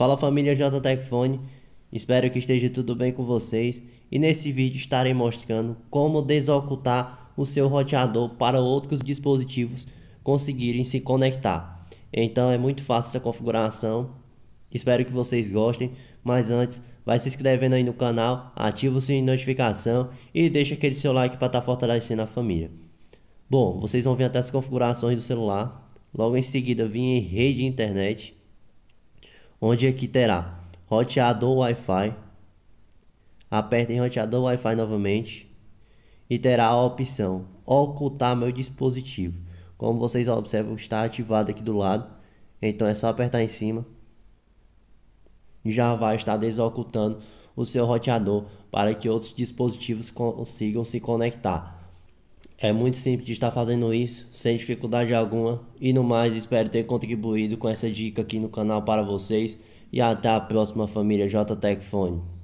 Fala família J espero que esteja tudo bem com vocês e nesse vídeo estarei mostrando como desocultar o seu roteador para outros dispositivos conseguirem se conectar. Então é muito fácil essa configuração, espero que vocês gostem, mas antes vai se inscrevendo aí no canal, ativa o sininho de notificação e deixa aquele seu like para estar tá fortalecendo a família. Bom, vocês vão ver até as configurações do celular, logo em seguida vim em rede internet, onde aqui é terá roteador Wi-Fi. Aperta em roteador Wi-Fi novamente e terá a opção ocultar meu dispositivo. Como vocês observam, está ativado aqui do lado. Então é só apertar em cima. e Já vai estar desocultando o seu roteador para que outros dispositivos consigam se conectar. É muito simples de estar fazendo isso, sem dificuldade alguma. E no mais, espero ter contribuído com essa dica aqui no canal para vocês. E até a próxima, família JTechfone. Fone.